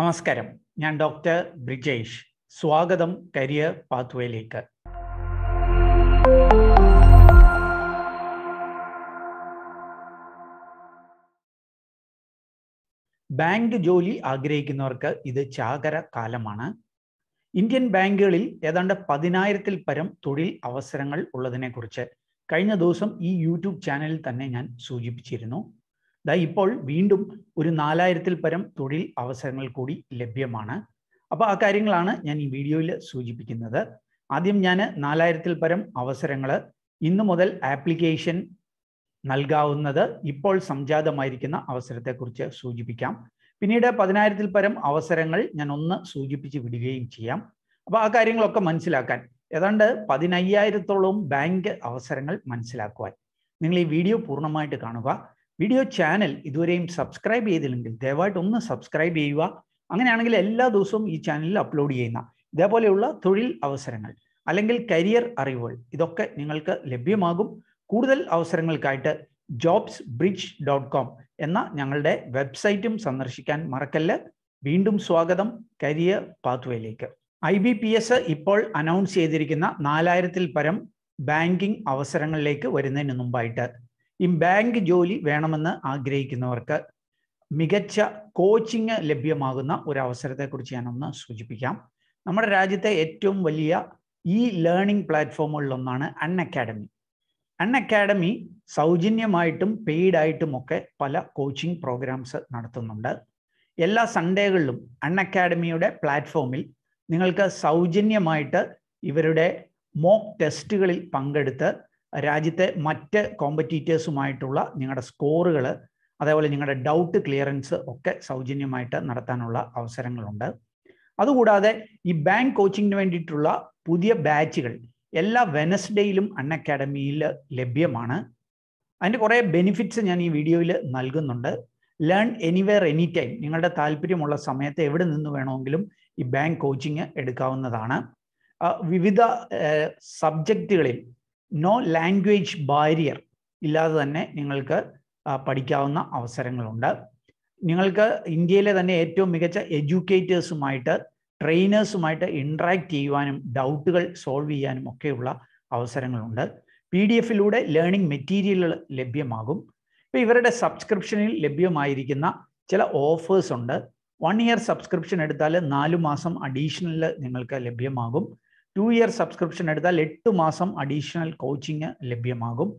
നമസ്കാരം ഞാൻ ഡോക്ടർ ബ്രിജേഷ് സ്വാഗതം കരിയർ പാത്വേയിലേക്ക് ബാങ്ക് ജോലി ആഗ്രഹിക്കുന്നവർക്ക് ഇത് ചാകര കാലമാണ് ഇന്ത്യൻ ബാങ്കുകളിൽ ഏതാണ്ട് പതിനായിരത്തിൽ പരം തൊഴിൽ അവസരങ്ങൾ ഉള്ളതിനെക്കുറിച്ച് കഴിഞ്ഞ ദിവസം ഈ യൂട്യൂബ് ചാനലിൽ തന്നെ ഞാൻ സൂചിപ്പിച്ചിരുന്നു ദാ ഇപ്പോൾ വീണ്ടും ഒരു നാലായിരത്തിൽ പരം തൊഴിൽ അവസരങ്ങൾ കൂടി ലഭ്യമാണ് അപ്പോൾ ആ കാര്യങ്ങളാണ് ഞാൻ ഈ വീഡിയോയിൽ സൂചിപ്പിക്കുന്നത് ആദ്യം ഞാൻ നാലായിരത്തിൽ പരം അവസരങ്ങൾ ഇന്നു മുതൽ ആപ്ലിക്കേഷൻ നൽകാവുന്നത് ഇപ്പോൾ സംജാതമായിരിക്കുന്ന അവസരത്തെക്കുറിച്ച് സൂചിപ്പിക്കാം പിന്നീട് പതിനായിരത്തിൽ പരം അവസരങ്ങൾ ഞാൻ ഒന്ന് സൂചിപ്പിച്ച് വിടുകയും ചെയ്യാം അപ്പോൾ ആ കാര്യങ്ങളൊക്കെ മനസ്സിലാക്കാൻ ഏതാണ്ട് പതിനയ്യായിരത്തോളം ബാങ്ക് അവസരങ്ങൾ മനസ്സിലാക്കുവാൻ നിങ്ങൾ ഈ വീഡിയോ പൂർണ്ണമായിട്ട് കാണുക വീഡിയോ ചാനൽ ഇതുവരെയും സബ്സ്ക്രൈബ് ചെയ്തില്ലെങ്കിൽ ദയവായിട്ട് ഒന്ന് സബ്സ്ക്രൈബ് ചെയ്യുക അങ്ങനെയാണെങ്കിൽ എല്ലാ ദിവസവും ഈ ചാനലിൽ അപ്ലോഡ് ചെയ്യുന്ന ഇതേപോലെയുള്ള തൊഴിൽ അവസരങ്ങൾ അല്ലെങ്കിൽ കരിയർ അറിവുകൾ ഇതൊക്കെ നിങ്ങൾക്ക് ലഭ്യമാകും കൂടുതൽ അവസരങ്ങൾക്കായിട്ട് ജോബ്സ് ബ്രിഡ്ജ് ഡോട്ട് കോം എന്ന ഞങ്ങളുടെ വെബ്സൈറ്റും സന്ദർശിക്കാൻ മറക്കല്ല് വീണ്ടും സ്വാഗതം കരിയർ പാത്വേയിലേക്ക് ഐ ബി പി എസ് ഇപ്പോൾ അനൗൺസ് ചെയ്തിരിക്കുന്ന നാലായിരത്തിൽ പരം ബാങ്കിംഗ് അവസരങ്ങളിലേക്ക് വരുന്നതിന് മുമ്പായിട്ട് ഈ ബാങ്ക് ജോലി വേണമെന്ന് ആഗ്രഹിക്കുന്നവർക്ക് മികച്ച കോച്ചിങ് ലഭ്യമാകുന്ന ഒരു അവസരത്തെക്കുറിച്ച് ഞാനൊന്ന് സൂചിപ്പിക്കാം നമ്മുടെ രാജ്യത്തെ ഏറ്റവും വലിയ ഈ ലേണിംഗ് പ്ലാറ്റ്ഫോമുകളിലൊന്നാണ് അൺ അക്കാഡമി അൺ അക്കാഡമി സൗജന്യമായിട്ടും പെയ്ഡായിട്ടും ഒക്കെ പല കോച്ചിങ് പ്രോഗ്രാംസ് നടത്തുന്നുണ്ട് എല്ലാ സൺഡേകളിലും അൺ അക്കാഡമിയുടെ പ്ലാറ്റ്ഫോമിൽ നിങ്ങൾക്ക് സൗജന്യമായിട്ട് ഇവരുടെ മോക്ക് ടെസ്റ്റുകളിൽ പങ്കെടുത്ത് രാജ്യത്തെ മറ്റ് കോമ്പറ്റീറ്റേഴ്സുമായിട്ടുള്ള നിങ്ങളുടെ സ്കോറുകൾ അതേപോലെ നിങ്ങളുടെ ഡൗട്ട് ക്ലിയറൻസ് ഒക്കെ സൗജന്യമായിട്ട് നടത്താനുള്ള അവസരങ്ങളുണ്ട് അതുകൂടാതെ ഈ ബാങ്ക് കോച്ചിങ്ങിന് വേണ്ടിയിട്ടുള്ള പുതിയ ബാച്ചുകൾ എല്ലാ വെനസ്ഡേയിലും അൺ അക്കാഡമിയിൽ ലഭ്യമാണ് അതിൻ്റെ കുറേ ബെനിഫിറ്റ്സ് ഞാൻ ഈ വീഡിയോയിൽ നൽകുന്നുണ്ട് ലേൺ എനിവെയർ എനി ടൈം നിങ്ങളുടെ താല്പര്യമുള്ള സമയത്ത് എവിടെ നിന്ന് വേണമെങ്കിലും ഈ ബാങ്ക് കോച്ചിങ് എടുക്കാവുന്നതാണ് വിവിധ സബ്ജക്റ്റുകളിൽ നോ ലാംഗ്വേജ് ബാരിയർ ഇല്ലാതെ തന്നെ നിങ്ങൾക്ക് പഠിക്കാവുന്ന അവസരങ്ങളുണ്ട് നിങ്ങൾക്ക് ഇന്ത്യയിലെ തന്നെ ഏറ്റവും മികച്ച എഡ്യൂക്കേറ്റേഴ്സുമായിട്ട് ട്രെയിനേഴ്സുമായിട്ട് ഇൻട്രാക്ട് ചെയ്യുവാനും ഡൗട്ടുകൾ സോൾവ് ചെയ്യാനും ഒക്കെയുള്ള അവസരങ്ങളുണ്ട് പി ഡി എഫിലൂടെ ലേണിംഗ് മെറ്റീരിയലുകൾ ലഭ്യമാകും ഇപ്പം ഇവരുടെ സബ്സ്ക്രിപ്ഷനിൽ ലഭ്യമായിരിക്കുന്ന ചില ഓഫേഴ്സ് ഉണ്ട് വൺ ഇയർ സബ്സ്ക്രിപ്ഷൻ എടുത്താൽ നാലു മാസം അഡീഷണൽ നിങ്ങൾക്ക് ലഭ്യമാകും ടു ഇയർ സബ്സ്ക്രിപ്ഷൻ എടുത്താൽ എട്ട് മാസം അഡീഷണൽ കോച്ചിങ് ലഭ്യമാകും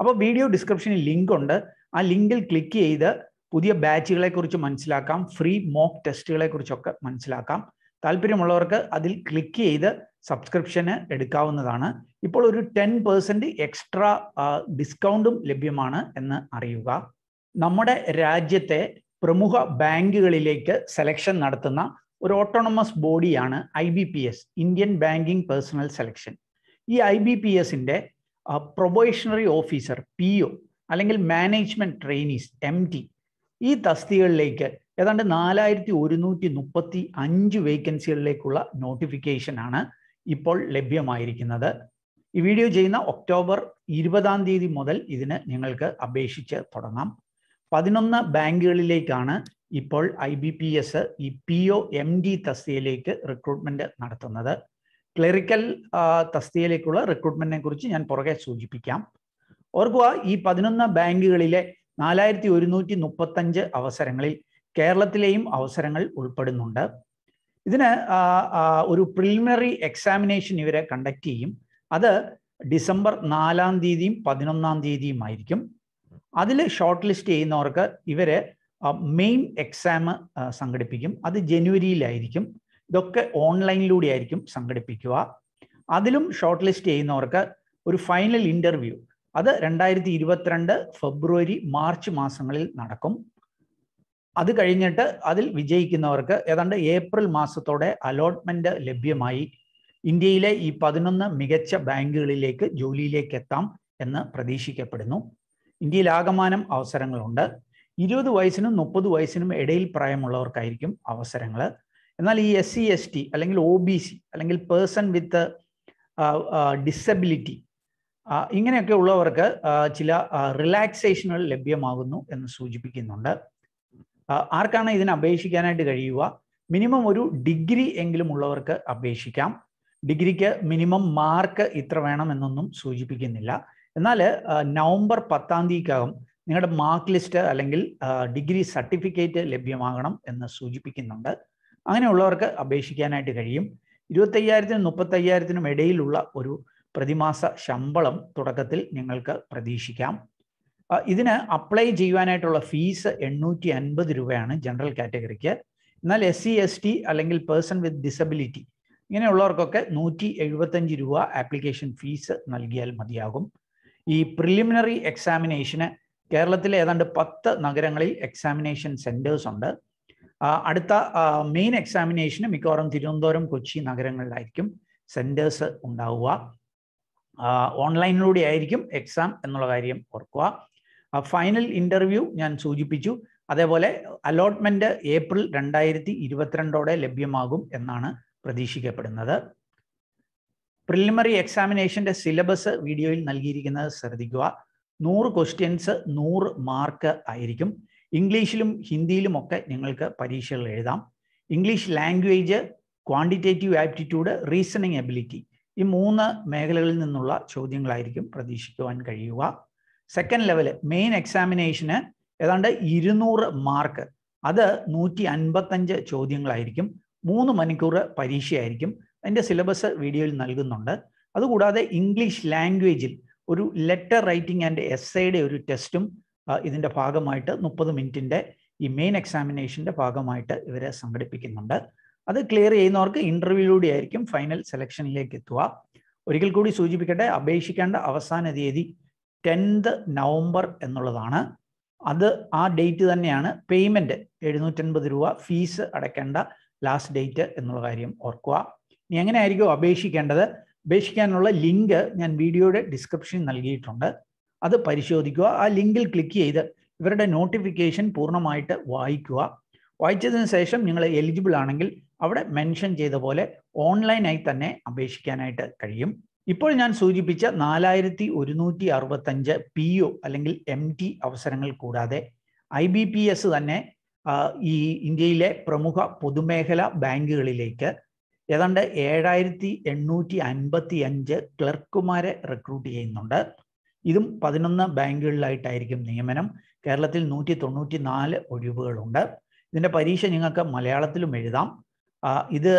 അപ്പോൾ വീഡിയോ ഡിസ്ക്രിപ്ഷനിൽ ലിങ്ക് ഉണ്ട് ആ ലിങ്കിൽ ക്ലിക്ക് ചെയ്ത് പുതിയ ബാച്ചുകളെക്കുറിച്ച് മനസ്സിലാക്കാം ഫ്രീ മോക്ക് ടെസ്റ്റുകളെക്കുറിച്ചൊക്കെ മനസ്സിലാക്കാം താല്പര്യമുള്ളവർക്ക് അതിൽ ക്ലിക്ക് ചെയ്ത് സബ്സ്ക്രിപ്ഷന് എടുക്കാവുന്നതാണ് ഇപ്പോൾ ഒരു ടെൻ പെർസെൻ്റ് എക്സ്ട്രാ ഡിസ്കൗണ്ടും ലഭ്യമാണ് എന്ന് അറിയുക നമ്മുടെ രാജ്യത്തെ പ്രമുഖ ബാങ്കുകളിലേക്ക് സെലക്ഷൻ നടത്തുന്ന ഒരു ഓട്ടോണമസ് ബോഡിയാണ് I B P S Indian banking personnel selection ഈ ഐ ബി പി എസിൻ്റെ പ്രൊബേഷണറി ഓഫീസർ പി ഒ അല്ലെങ്കിൽ മാനേജ്മെൻറ്റ് ട്രെയിനീസ് എം ടി ഈ തസ്തികളിലേക്ക് ഏതാണ്ട് നാലായിരത്തി ഒരുന്നൂറ്റി മുപ്പത്തി അഞ്ച് വേക്കൻസികളിലേക്കുള്ള നോട്ടിഫിക്കേഷനാണ് ഇപ്പോൾ ലഭ്യമായിരിക്കുന്നത് ഈ വീഡിയോ ചെയ്യുന്ന ഒക്ടോബർ ഇരുപതാം തീയതി മുതൽ ഇതിന് നിങ്ങൾക്ക് അപേക്ഷിച്ച് തുടങ്ങാം പതിനൊന്ന് ബാങ്കുകളിലേക്കാണ് ഇപ്പോൾ ഐ ബി പി എസ് ഈ പി ഒ എം ഡി തസ്തികയിലേക്ക് റിക്രൂട്ട്മെന്റ് നടത്തുന്നത് ക്ലറിക്കൽ തസ്തികയിലേക്കുള്ള റിക്രൂട്ട്മെന്റിനെ കുറിച്ച് ഞാൻ പുറകെ സൂചിപ്പിക്കാം ഓർക്കുക ഈ പതിനൊന്ന് ബാങ്കുകളിലെ നാലായിരത്തി ഒരുന്നൂറ്റി മുപ്പത്തഞ്ച് അവസരങ്ങളിൽ കേരളത്തിലെയും അവസരങ്ങൾ ഉൾപ്പെടുന്നുണ്ട് ഇതിന് ഒരു പ്രിലിമിനറി എക്സാമിനേഷൻ ഇവരെ കണ്ടക്ട് ചെയ്യും അത് ഡിസംബർ നാലാം തീയതിയും പതിനൊന്നാം തീയതിയും ആയിരിക്കും അതിൽ ഷോർട്ട് ലിസ്റ്റ് ചെയ്യുന്നവർക്ക് ഇവരെ മെയിൻ എക്സാം സംഘടിപ്പിക്കും അത് ജനുവരിയിലായിരിക്കും ഇതൊക്കെ ഓൺലൈനിലൂടെ ആയിരിക്കും സംഘടിപ്പിക്കുക അതിലും ഷോർട്ട് ലിസ്റ്റ് ചെയ്യുന്നവർക്ക് ഒരു ഫൈനൽ ഇൻ്റർവ്യൂ അത് രണ്ടായിരത്തി ഇരുപത്തിരണ്ട് ഫെബ്രുവരി മാർച്ച് മാസങ്ങളിൽ നടക്കും അത് കഴിഞ്ഞിട്ട് അതിൽ വിജയിക്കുന്നവർക്ക് ഏതാണ്ട് ഏപ്രിൽ മാസത്തോടെ അലോട്ട്മെൻറ്റ് ലഭ്യമായി ഇന്ത്യയിലെ ഈ പതിനൊന്ന് മികച്ച ബാങ്കുകളിലേക്ക് ജോലിയിലേക്ക് എത്താം എന്ന് പ്രതീക്ഷിക്കപ്പെടുന്നു ഇന്ത്യയിൽ ആകമാനം അവസരങ്ങളുണ്ട് ഇരുപത് വയസ്സിനും മുപ്പത് വയസ്സിനും ഇടയിൽ പ്രായമുള്ളവർക്കായിരിക്കും അവസരങ്ങൾ എന്നാൽ ഈ എസ് സി എസ് ടി അല്ലെങ്കിൽ ഒ ബി സി അല്ലെങ്കിൽ പേഴ്സൺ വിത്ത് ഡിസബിലിറ്റി ഇങ്ങനെയൊക്കെ ഉള്ളവർക്ക് ചില റിലാക്സേഷനുകൾ ലഭ്യമാകുന്നു എന്ന് സൂചിപ്പിക്കുന്നുണ്ട് ആർക്കാണ് ഇതിന് അപേക്ഷിക്കാനായിട്ട് കഴിയുക മിനിമം ഒരു ഡിഗ്രി എങ്കിലും ഉള്ളവർക്ക് അപേക്ഷിക്കാം ഡിഗ്രിക്ക് മിനിമം മാർക്ക് ഇത്ര വേണമെന്നൊന്നും സൂചിപ്പിക്കുന്നില്ല എന്നാൽ നവംബർ പത്താം തീയതിക്കകം നിങ്ങളുടെ മാർക്ക് ലിസ്റ്റ് അല്ലെങ്കിൽ ഡിഗ്രി സർട്ടിഫിക്കറ്റ് ലഭ്യമാകണം എന്ന് സൂചിപ്പിക്കുന്നുണ്ട് അങ്ങനെയുള്ളവർക്ക് അപേക്ഷിക്കാനായിട്ട് കഴിയും ഇരുപത്തയ്യായിരത്തിനും മുപ്പത്തയ്യായിരത്തിനും ഇടയിലുള്ള ഒരു പ്രതിമാസ ശമ്പളം തുടക്കത്തിൽ നിങ്ങൾക്ക് പ്രതീക്ഷിക്കാം ഇതിന് അപ്ലൈ ചെയ്യുവാനായിട്ടുള്ള ഫീസ് എണ്ണൂറ്റി അൻപത് രൂപയാണ് ജനറൽ കാറ്റഗറിക്ക് എന്നാൽ എസ് സി എസ് ടി അല്ലെങ്കിൽ പേഴ്സൺ വിത്ത് ഡിസബിലിറ്റി ഇങ്ങനെയുള്ളവർക്കൊക്കെ നൂറ്റി എഴുപത്തഞ്ച് രൂപ ആപ്ലിക്കേഷൻ ഫീസ് നൽകിയാൽ മതിയാകും ഈ പ്രിലിമിനറി എക്സാമിനേഷന് കേരളത്തിലെ ഏതാണ്ട് പത്ത് നഗരങ്ങളിൽ എക്സാമിനേഷൻ സെൻറ്റേഴ്സ് ഉണ്ട് അടുത്ത മെയിൻ എക്സാമിനേഷന് മിക്കവാറും തിരുവനന്തപുരം കൊച്ചി നഗരങ്ങളിലായിരിക്കും സെൻറ്റേഴ്സ് ഉണ്ടാവുക ഓൺലൈനിലൂടെ ആയിരിക്കും എക്സാം എന്നുള്ള കാര്യം ഓർക്കുക ഫൈനൽ ഇൻ്റർവ്യൂ ഞാൻ സൂചിപ്പിച്ചു അതേപോലെ അലോട്ട്മെൻറ്റ് ഏപ്രിൽ രണ്ടായിരത്തി ഇരുപത്തിരണ്ടോടെ ലഭ്യമാകും എന്നാണ് പ്രതീക്ഷിക്കപ്പെടുന്നത് പ്രിലിമിനറി എക്സാമിനേഷൻ്റെ സിലബസ് വീഡിയോയിൽ നൽകിയിരിക്കുന്നത് ശ്രദ്ധിക്കുക നൂറ് ക്വസ്റ്റ്യൻസ് നൂറ് മാർക്ക് ആയിരിക്കും ഇംഗ്ലീഷിലും ഹിന്ദിയിലും ഒക്കെ നിങ്ങൾക്ക് പരീക്ഷകൾ എഴുതാം English language quantitative aptitude reasoning ability ഈ മൂന്ന് മേഖലകളിൽ നിന്നുള്ള ചോദ്യങ്ങളായിരിക്കും പ്രതീക്ഷിക്കുവാൻ കഴിയുക സെക്കൻഡ് ലെവൽ മെയിൻ എക്സാമിനേഷന് ഏതാണ്ട് ഇരുന്നൂറ് മാർക്ക് അത് നൂറ്റി അൻപത്തഞ്ച് ചോദ്യങ്ങളായിരിക്കും മൂന്ന് മണിക്കൂർ പരീക്ഷയായിരിക്കും അതിൻ്റെ സിലബസ് വീഡിയോയിൽ നൽകുന്നുണ്ട് അതുകൂടാതെ ഇംഗ്ലീഷ് ലാംഗ്വേജിൽ ഒരു ലെറ്റർ റൈറ്റിംഗ് ആൻഡ് ഐയുടെ ഒരു ടെസ്റ്റും ഇതിൻ്റെ ഭാഗമായിട്ട് മുപ്പത് മിനിറ്റിൻ്റെ ഈ മെയിൻ എക്സാമിനേഷൻ്റെ ഭാഗമായിട്ട് ഇവരെ സംഘടിപ്പിക്കുന്നുണ്ട് അത് ക്ലിയർ ചെയ്യുന്നവർക്ക് ഇൻ്റർവ്യൂയിലൂടെ ആയിരിക്കും ഫൈനൽ സെലക്ഷനിലേക്ക് എത്തുക ഒരിക്കൽ കൂടി സൂചിപ്പിക്കട്ടെ അപേക്ഷിക്കേണ്ട അവസാന തീയതി ടെൻത്ത് നവംബർ എന്നുള്ളതാണ് അത് ആ ഡേറ്റ് തന്നെയാണ് പേയ്മെൻറ്റ് എഴുന്നൂറ്റൻപത് രൂപ ഫീസ് അടയ്ക്കേണ്ട ലാസ്റ്റ് ഡേറ്റ് എന്നുള്ള കാര്യം ഓർക്കുക ഇനി എങ്ങനെയായിരിക്കും അപേക്ഷിക്കേണ്ടത് ഉപേക്ഷിക്കാനുള്ള ലിങ്ക് ഞാൻ വീഡിയോയുടെ ഡിസ്ക്രിപ്ഷനിൽ നൽകിയിട്ടുണ്ട് അത് പരിശോധിക്കുക ആ ലിങ്കിൽ ക്ലിക്ക് ചെയ്ത് ഇവരുടെ നോട്ടിഫിക്കേഷൻ പൂർണ്ണമായിട്ട് വായിക്കുക വായിച്ചതിന് ശേഷം നിങ്ങൾ എലിജിബിൾ ആണെങ്കിൽ അവിടെ മെൻഷൻ ചെയ്ത പോലെ ഓൺലൈനായി തന്നെ അപേക്ഷിക്കാനായിട്ട് കഴിയും ഇപ്പോൾ ഞാൻ സൂചിപ്പിച്ച നാലായിരത്തി ഒരുന്നൂറ്റി അറുപത്തഞ്ച് പി ഒ അല്ലെങ്കിൽ എം ടി അവസരങ്ങൾ കൂടാതെ ഐ ബി പി എസ് തന്നെ ഈ ഇന്ത്യയിലെ പ്രമുഖ പൊതുമേഖല ബാങ്കുകളിലേക്ക് ഏതാണ്ട് ഏഴായിരത്തി എണ്ണൂറ്റി അൻപത്തി അഞ്ച് ക്ലർക്കുമാരെ റിക്രൂട്ട് ചെയ്യുന്നുണ്ട് ഇതും പതിനൊന്ന് ബാങ്കുകളിലായിട്ടായിരിക്കും നിയമനം കേരളത്തിൽ നൂറ്റി തൊണ്ണൂറ്റി നാല് ഒഴിവുകളുണ്ട് ഇതിൻ്റെ പരീക്ഷ നിങ്ങൾക്ക് മലയാളത്തിലും എഴുതാം ഇത്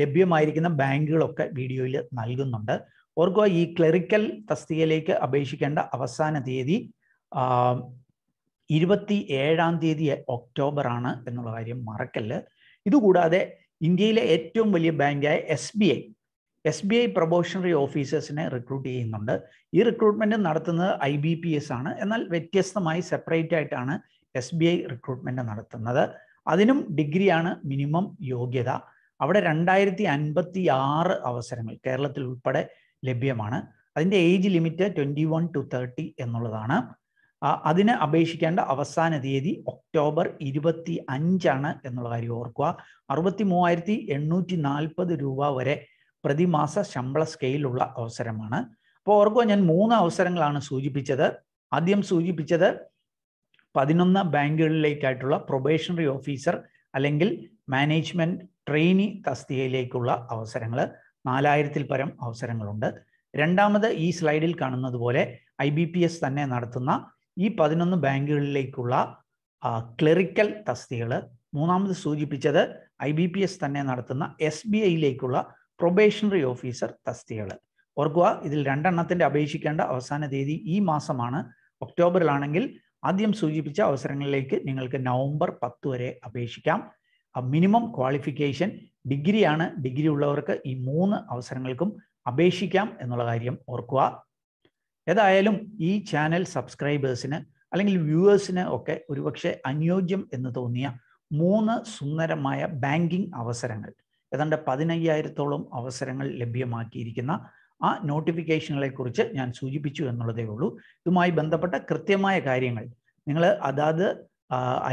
ലഭ്യമായിരിക്കുന്ന ബാങ്കുകളൊക്കെ വീഡിയോയിൽ നൽകുന്നുണ്ട് ഓർക്കുക ഈ ക്ലറിക്കൽ തസ്തികയിലേക്ക് അപേക്ഷിക്കേണ്ട അവസാന തീയതി ഇരുപത്തി ഏഴാം തീയതി ഒക്ടോബർ ആണ് എന്നുള്ള കാര്യം മറക്കല്ല് ഇതുകൂടാതെ ഇന്ത്യയിലെ ഏറ്റവും വലിയ ബാങ്കായ S B I S B I probationary ഓഫീസേഴ്സിനെ റിക്രൂട്ട് ചെയ്യുന്നുണ്ട് ഈ റിക്രൂട്ട്മെൻറ്റ് നടത്തുന്നത് ഐ ബി പി എസ് ആണ് എന്നാൽ വ്യത്യസ്തമായി സെപ്പറേറ്റ് ആയിട്ടാണ് എസ് ബി ഐ റിക്രൂട്ട്മെൻറ്റ് നടത്തുന്നത് അതിനും ഡിഗ്രിയാണ് മിനിമം യോഗ്യത അവിടെ രണ്ടായിരത്തി അൻപത്തി ആറ് അവസരങ്ങൾ കേരളത്തിൽ ഉൾപ്പെടെ ലഭ്യമാണ് അതിൻ്റെ age limit twenty one to thirty എന്നുള്ളതാണ് അതിന് അപേക്ഷിക്കേണ്ട അവസാന തീയതി ഒക്ടോബർ ഇരുപത്തി അഞ്ചാണ് എന്നുള്ള കാര്യം ഓർക്കുക അറുപത്തി മൂവായിരത്തി എണ്ണൂറ്റി നാൽപ്പത് രൂപ വരെ പ്രതിമാസ ശമ്പള സ്കെയിലുള്ള അവസരമാണ് അപ്പോൾ ഓർക്കുക ഞാൻ മൂന്ന് അവസരങ്ങളാണ് സൂചിപ്പിച്ചത് ആദ്യം സൂചിപ്പിച്ചത് പതിനൊന്ന് ബാങ്കുകളിലേക്കായിട്ടുള്ള പ്രൊബേഷണറി ഓഫീസർ അല്ലെങ്കിൽ മാനേജ്മെൻറ്റ് ട്രെയിനി തസ്തികയിലേക്കുള്ള അവസരങ്ങൾ നാലായിരത്തിൽ പരം അവസരങ്ങളുണ്ട് രണ്ടാമത് ഈ സ്ലൈഡിൽ കാണുന്നത് പോലെ ഐ ബി പി എസ് തന്നെ നടത്തുന്ന ഈ പതിനൊന്ന് ബാങ്കുകളിലേക്കുള്ള ക്ലറിക്കൽ തസ്തികൾ മൂന്നാമത് സൂചിപ്പിച്ചത് ഐ ബി പി എസ് തന്നെ നടത്തുന്ന എസ് ബി ഐയിലേക്കുള്ള പ്രൊബേഷണറി ഓഫീസർ തസ്തികൾ ഓർക്കുക ഇതിൽ രണ്ടെണ്ണത്തിൻ്റെ അപേക്ഷിക്കേണ്ട അവസാന തീയതി ഈ മാസമാണ് ഒക്ടോബറിലാണെങ്കിൽ ആദ്യം സൂചിപ്പിച്ച അവസരങ്ങളിലേക്ക് നിങ്ങൾക്ക് നവംബർ പത്ത് വരെ അപേക്ഷിക്കാം മിനിമം ക്വാളിഫിക്കേഷൻ ഡിഗ്രിയാണ് ഡിഗ്രി ഉള്ളവർക്ക് ഈ മൂന്ന് അവസരങ്ങൾക്കും അപേക്ഷിക്കാം എന്നുള്ള കാര്യം ഓർക്കുക ഏതായാലും ഈ ചാനൽ സബ്സ്ക്രൈബേഴ്സിന് അല്ലെങ്കിൽ വ്യൂവേഴ്സിന് ഒക്കെ ഒരുപക്ഷെ അനുയോജ്യം എന്ന് തോന്നിയ മൂന്ന് സുന്ദരമായ ബാങ്കിംഗ് അവസരങ്ങൾ ഏതാണ്ട് പതിനയ്യായിരത്തോളം അവസരങ്ങൾ ലഭ്യമാക്കിയിരിക്കുന്ന ആ നോട്ടിഫിക്കേഷനുകളെ കുറിച്ച് ഞാൻ സൂചിപ്പിച്ചു എന്നുള്ളതേ ഉള്ളൂ ഇതുമായി ബന്ധപ്പെട്ട കൃത്യമായ കാര്യങ്ങൾ നിങ്ങൾ അതാത്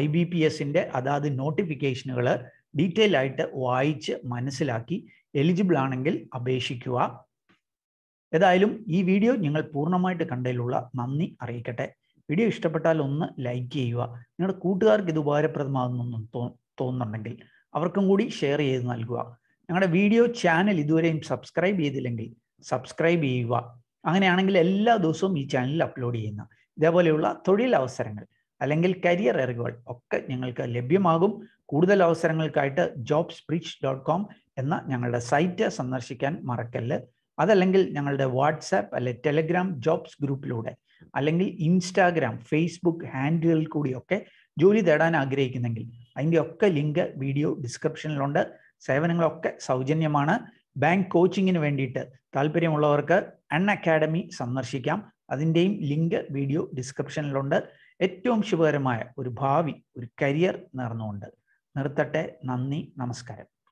ഐ ബി പി എസിൻ്റെ അതാത് നോട്ടിഫിക്കേഷനുകൾ ഡീറ്റെയിൽ ആയിട്ട് വായിച്ച് മനസ്സിലാക്കി എലിജിബിൾ ആണെങ്കിൽ അപേക്ഷിക്കുക ഏതായാലും ഈ വീഡിയോ നിങ്ങൾ പൂർണ്ണമായിട്ട് കണ്ടതിലുള്ള നന്ദി അറിയിക്കട്ടെ വീഡിയോ ഇഷ്ടപ്പെട്ടാൽ ഒന്ന് ലൈക്ക് ചെയ്യുക നിങ്ങളുടെ കൂട്ടുകാർക്ക് ഇത് ഉപകാരപ്രദമാകുന്നു തോന്നുന്നുണ്ടെങ്കിൽ അവർക്കും കൂടി ഷെയർ ചെയ്ത് നൽകുക ഞങ്ങളുടെ വീഡിയോ ചാനൽ ഇതുവരെയും സബ്സ്ക്രൈബ് ചെയ്തില്ലെങ്കിൽ സബ്സ്ക്രൈബ് ചെയ്യുക അങ്ങനെയാണെങ്കിൽ എല്ലാ ദിവസവും ഈ ചാനലിൽ അപ്ലോഡ് ചെയ്യുന്ന ഇതേപോലെയുള്ള തൊഴിലവസരങ്ങൾ അല്ലെങ്കിൽ കരിയർ അറിവുകൾ ഒക്കെ ഞങ്ങൾക്ക് ലഭ്യമാകും കൂടുതൽ അവസരങ്ങൾക്കായിട്ട് ജോബ്സ് ഡോട്ട് കോം എന്ന ഞങ്ങളുടെ സൈറ്റ് സന്ദർശിക്കാൻ മറക്കല്ല് അതല്ലെങ്കിൽ ഞങ്ങളുടെ വാട്സാപ്പ് അല്ലെ ടെലഗ്രാം ജോബ്സ് ഗ്രൂപ്പിലൂടെ അല്ലെങ്കിൽ ഇൻസ്റ്റാഗ്രാം ഫേസ്ബുക്ക് ഹാൻഡിലുകളിൽ കൂടിയൊക്കെ ജോലി തേടാൻ ആഗ്രഹിക്കുന്നെങ്കിൽ അതിൻ്റെ ഒക്കെ ലിങ്ക് വീഡിയോ ഡിസ്ക്രിപ്ഷനിലുണ്ട് സേവനങ്ങളൊക്കെ സൗജന്യമാണ് ബാങ്ക് കോച്ചിങ്ങിന് വേണ്ടിയിട്ട് താല്പര്യമുള്ളവർക്ക് അൺ അക്കാഡമി സന്ദർശിക്കാം അതിൻ്റെയും ലിങ്ക് വീഡിയോ ഡിസ്ക്രിപ്ഷനിലുണ്ട് ഏറ്റവും ശുഭകരമായ ഒരു ഭാവി ഒരു കരിയർ നേർന്നുകൊണ്ട് നിർത്തട്ടെ നന്ദി നമസ്കാരം